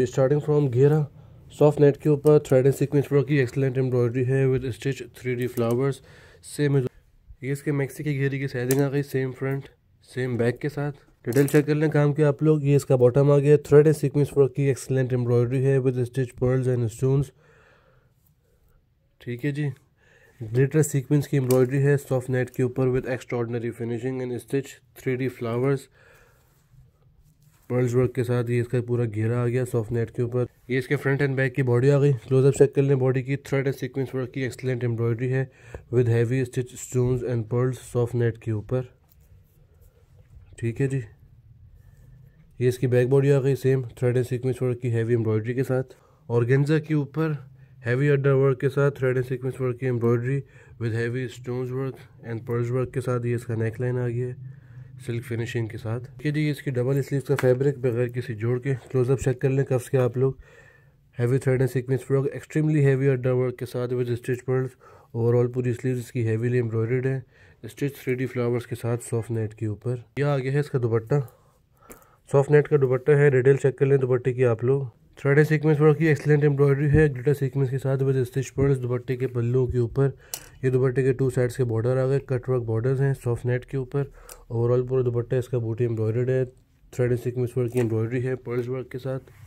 starting from घेरा soft net के ऊपर थ्रेड एंड सीक्वेंस वर्क की एक्सलेंट एम्ब्रॉयडरी है with stitch three D flowers same ये इसके मैक्सी की घेरी की साइजिंग आ गई सेम फ्रंट सेम बैक के साथ डिटेल चेक कर लें काम के आप लोग ये इसका बॉटम आ गया थ्रेड एंड सीक्वेंस वर्क की एक्सलेंट एम्ब्रॉयडरी है with stitch pearls and stones ठीक है जी ग्लिटर सीक्वेंस की एम्ब्रॉयडरी है सॉफ्ट नेट के ऊपर with extraordinary finishing and stitch three D flowers pearls work के साथ ये इसका पूरा घेरा आ गया सॉफ्ट नेट के ऊपर ये इसके फ्रंट एंड बैक की बॉडी आ गई क्लोजअप चेक कर लें बॉडी की थ्रेड एंड सीक्वेंस वर्क की एक्सलेंट एम्ब्रॉयडरी है with heavy stitch stones and pearls soft net के ऊपर ठीक है जी ये इसकी बैक बॉडी आ गई same thread and sequence work की हैवी एम्ब्रॉयडरी के साथ और गेंजा के ऊपर हैवी अड्डा वर्क के साथ थ्रेड एंड सीक्वेंस वर्क की embroidery with heavy stones work and pearls work के साथ ये इसका नेक लाइन आ गया है सिल्क फिनिशिंग के साथ ये जी इसकी डबल स्लीव का फैब्रिक बगैर किसी जोड़ के क्लोजअप चेक कर लें कफ्स के आप लोग heavy thread and sequence frock extremely heavy under work के साथ विद स्टिच पर्ल्स ओवरऑल पूरी स्लीव इसकी हैवीली एम्ब्रॉयड है स्टिच थ्री फ्लावर्स के साथ सॉफ्ट नेट के ऊपर यह आ गया है इसका दुपट्टा सॉफ्ट नेट का दुपट्टा है डिटेल चेक कर लें दुपट्टे की आप लोग थ्रेड एंड सीक्वेंस फ्रॉक की एक्सलेंट एम्ब्रॉयडरी है ग्रेटर सीक्वेंस के साथ विद स्टिच पर्ल्स दुपट्टे के पल्लों के ऊपर ये दुपट्टे के टू साइड्स के बॉर्डर आ गए कट वर्क बॉर्डर्स हैं सॉफ्ट नेट के ऊपर ओवरऑल पूरा दुपट्टा इसका बूटी एम्ब्रॉयडर्ड है थ्रेड सिक्वेंस वर्क की एम्ब्रॉयडरी है पर्ल्स वर्क के साथ